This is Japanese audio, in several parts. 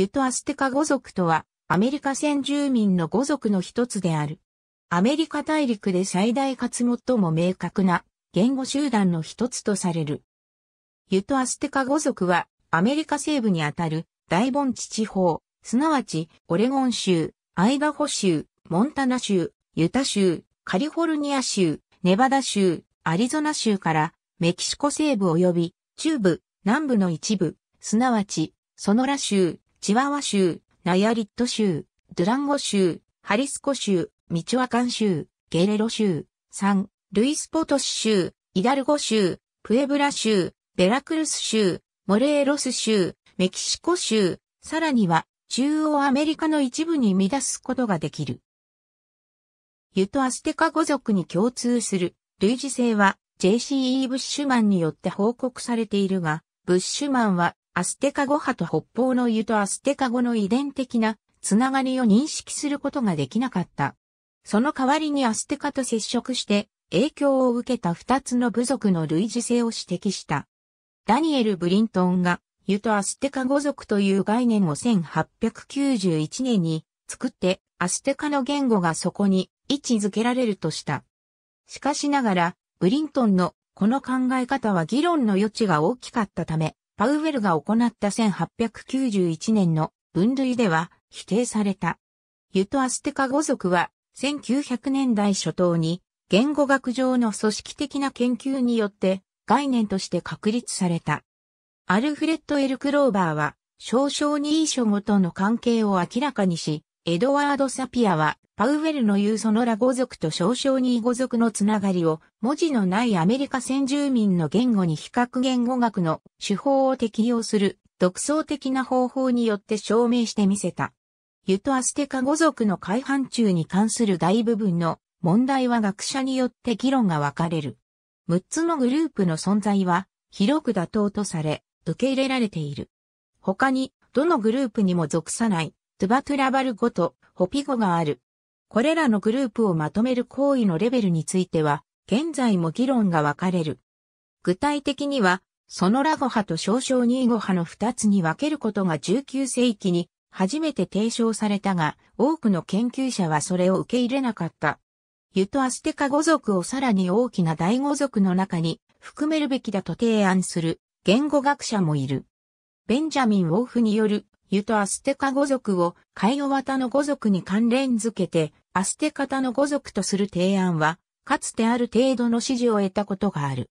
ユトアステカ語族とは、アメリカ先住民の語族の一つである。アメリカ大陸で最大かつ最も明確な言語集団の一つとされる。ユトアステカ語族は、アメリカ西部にあたる大盆地地方、すなわち、オレゴン州、アイダホ州、モンタナ州、ユタ州、カリフォルニア州、ネバダ州、アリゾナ州からメキシコ西部及び中部、南部の一部、すなわち、ソノラ州、チワワ州、ナヤリット州、ドゥランゴ州、ハリスコ州、ミチュアカン州、ゲレロ州、3、ルイスポトス州、イダルゴ州、プエブラ州、ベラクルス州、モレーロス州、メキシコ州、さらには中央アメリカの一部に乱すことができる。ユトアステカ語族に共通する類似性は JCE ブッシュマンによって報告されているが、ブッシュマンはアステカ語派と北方の湯とアステカ語の遺伝的なつながりを認識することができなかった。その代わりにアステカと接触して影響を受けた二つの部族の類似性を指摘した。ダニエル・ブリントンが湯とアステカ語族という概念を1891年に作ってアステカの言語がそこに位置づけられるとした。しかしながら、ブリントンのこの考え方は議論の余地が大きかったため、パウエルが行った1891年の分類では否定された。ユトアステカ語族は1900年代初頭に言語学上の組織的な研究によって概念として確立された。アルフレッド・エル・クローバーは少々にいい書語との関係を明らかにし、エドワード・サピアはパウエルの言うそのラ語族と少々に語族のつながりを文字のないアメリカ先住民の言語に比較言語学の手法を適用する独創的な方法によって証明してみせた。ユトアステカ語族の改範中に関する大部分の問題は学者によって議論が分かれる。6つのグループの存在は広く妥当とされ、受け入れられている。他に、どのグループにも属さない、トゥバトゥラバル語とホピ語がある。これらのグループをまとめる行為のレベルについては、現在も議論が分かれる。具体的には、そのラゴ派と少々ニーゴ派の二つに分けることが19世紀に初めて提唱されたが、多くの研究者はそれを受け入れなかった。ユトアステカ語族をさらに大きな大語族の中に含めるべきだと提案する言語学者もいる。ベンジャミン・ウォーフによるユトアステカ語族をカイオワタの語族に関連づけてアステカタの語族とする提案は、かつてある程度の支持を得たことがある。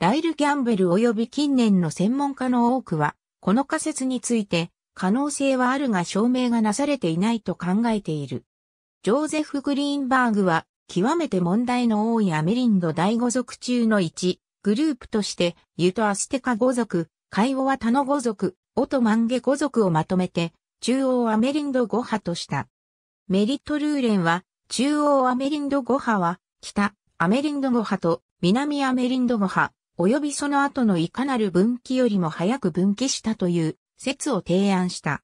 ライル・ギャンベル及び近年の専門家の多くは、この仮説について、可能性はあるが証明がなされていないと考えている。ジョーゼフ・グリーンバーグは、極めて問題の多いアメリンド第五族中の一、グループとして、ユト・アステカ語族、カイオワ・タノ語族、オトマンゲ語族をまとめて、中央アメリンド語派とした。メリットルーレンは、中央アメリンド語派は、北アメリンド語派と南アメリンド語派、及びその後のいかなる分岐よりも早く分岐したという説を提案した。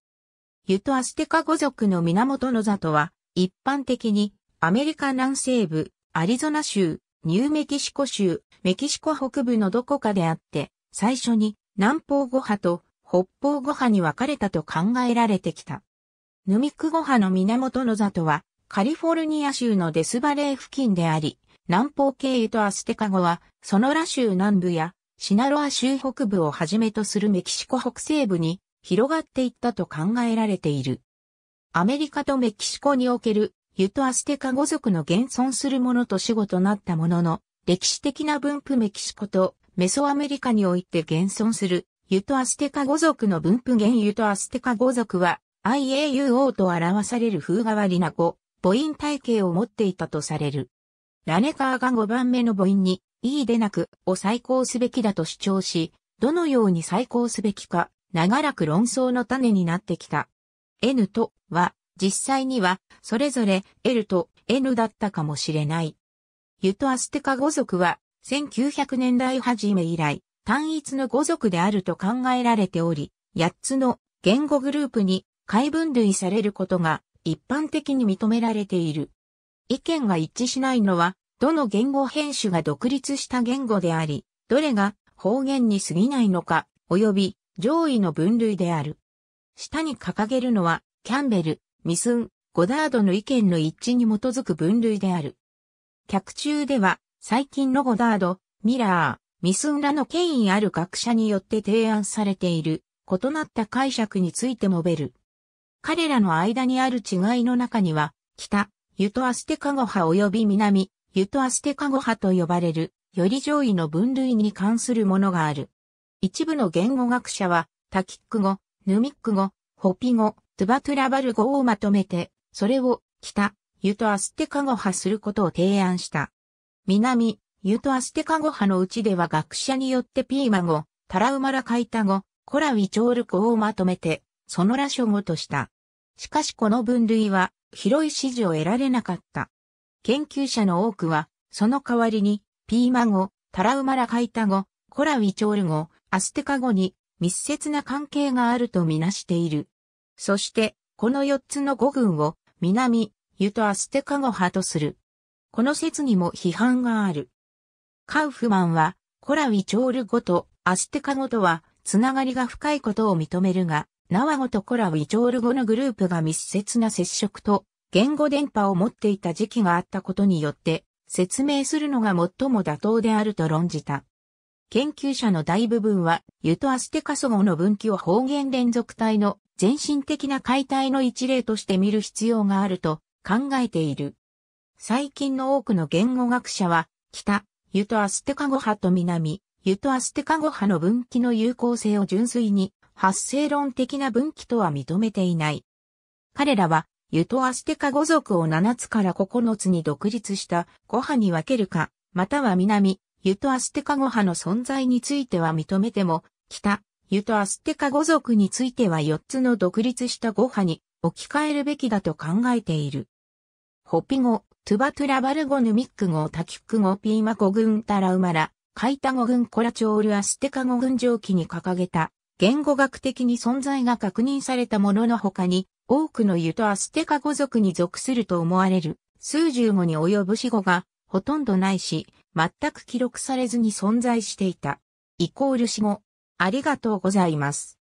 ユトアステカ語族の源の里は、一般的にアメリカ南西部、アリゾナ州、ニューメキシコ州、メキシコ北部のどこかであって、最初に南方語派と北方語派に分かれたと考えられてきた。ヌミックゴ派の源の座とは、カリフォルニア州のデスバレー付近であり、南方経由とアステカ語は、ソノラ州南部や、シナロア州北部をはじめとするメキシコ北西部に広がっていったと考えられている。アメリカとメキシコにおけるユトアステカ語族の現存するものと死語となったものの、歴史的な分布メキシコとメソアメリカにおいて現存するユトアステカ語族の分布原ユトアステカ語族は IAUO と表される風変わりな語、母音体系を持っていたとされる。ラネカーが5番目の母音に、E でなくを再考すべきだと主張し、どのように再考すべきか、長らく論争の種になってきた。N とは、実際には、それぞれ L と N だったかもしれない。ユトアステカ語族は、1900年代初め以来、単一の語族であると考えられており、8つの言語グループに解分類されることが一般的に認められている。意見が一致しないのは、どの言語編集が独立した言語であり、どれが方言に過ぎないのか、及び上位の分類である。下に掲げるのは、キャンベル、ミスン、ゴダードの意見の一致に基づく分類である。客中では、最近のゴダード、ミラー、ミスンらの権威ある学者によって提案されている、異なった解釈について述べる。彼らの間にある違いの中には、北、ユトアステカゴ派及び南、ユトアステカゴ派と呼ばれる、より上位の分類に関するものがある。一部の言語学者は、タキック語、ヌミック語、ホピ語、トゥバトゥラバル語をまとめて、それを、北、ユトアステカゴ派することを提案した。南、ユトアステカゴ派のうちでは学者によってピーマ語、タラウマラカイタ語、コラウィチョール語をまとめて、そのラ書語とした。しかしこの分類は広い支持を得られなかった。研究者の多くは、その代わりに、ピーマ語、タラウマラカイタ語、コラウィチョール語、アステカ語に密接な関係があるとみなしている。そして、この4つの語群を、南、ユとアステカ語派とする。この説にも批判がある。カウフマンは、コラウィチョール語とアステカ語とは、つながりが深いことを認めるが、ナワゴとコラウィチョール語のグループが密接な接触と言語電波を持っていた時期があったことによって説明するのが最も妥当であると論じた。研究者の大部分はユトアステカソ語の分岐を方言連続体の全身的な解体の一例として見る必要があると考えている。最近の多くの言語学者は、北、ユトアステカ語派と南、ユトアステカ語派の分岐の有効性を純粋に発生論的な分岐とは認めていない。彼らは、ユトアステカ語族を七つから九つに独立した五派に分けるか、または南、ユトアステカ語派の存在については認めても、北、ユトアステカ語族については四つの独立した五派に置き換えるべきだと考えている。ホピ語、トゥバトゥラバルゴヌミック語タキック語ピーマ語群、タラウマラ、カイタ語群、コラチョールアステカ語軍上記に掲げた言語学的に存在が確認されたものの他に、多くのユトアステカ語族に属すると思われる、数十語に及ぶ死語が、ほとんどないし、全く記録されずに存在していた。イコール死語。ありがとうございます。